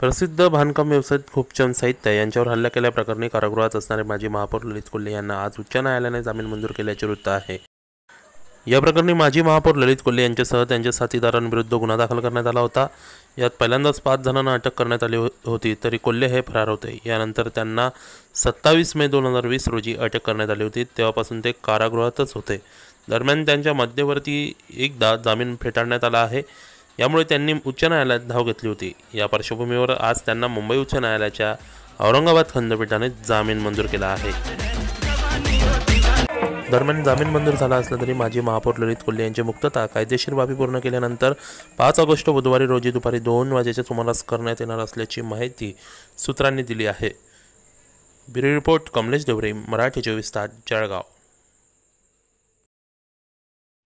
प्रसिद्ध बांधकाम व्यवसायात खूपचंद साहित्य यांच्यावर हल्ला केल्याप्रकरणी कारागृहात असणारे माजी महापौर ललित कोल्हे यांना आज उच्च न्यायालयाने जामीन मंजूर केल्याचे वृत्त आहे या प्रकरणी माजी महापौर ललित कोल्हे यांच्यासह त्यांच्या साथीदारांविरुद्ध गुन्हा दाखल करण्यात आला होता यात पहिल्यांदाच पाच जणांना अटक करण्यात आली हो- होती तरी कोल्हे हे फरार होते यानंतर त्यांना सत्तावीस मे दोन हजार वीस रोजी अटक करण्यात आली होती तेव्हापासून ते कारागृहातच होते दरम्यान त्यांच्या मध्यवर्ती एकदा जामीन फेटाळण्यात आला आहे यामुळे त्यांनी उच्च न्यायालयात धाव घेतली होती या पार्श्वभूमीवर आज त्यांना मुंबई उच्च न्यायालयाच्या औरंगाबाद खंडपीठाने जामीन मंजूर केला आहे दरम्यान जामीन मंजूर झाला असला तरी माजी महापौर ललित कोल्हे यांची मुक्तता कायदेशीर बाबी पूर्ण केल्यानंतर पाच ऑगस्ट बुधवारी रोजी दुपारी दोन वाजेच्या सुमारास करण्यात येणार असल्याची माहिती सूत्रांनी दिली आहे ब्युरो रिपोर्ट कमलेश देवरे मराठी चोवीस तास जळगाव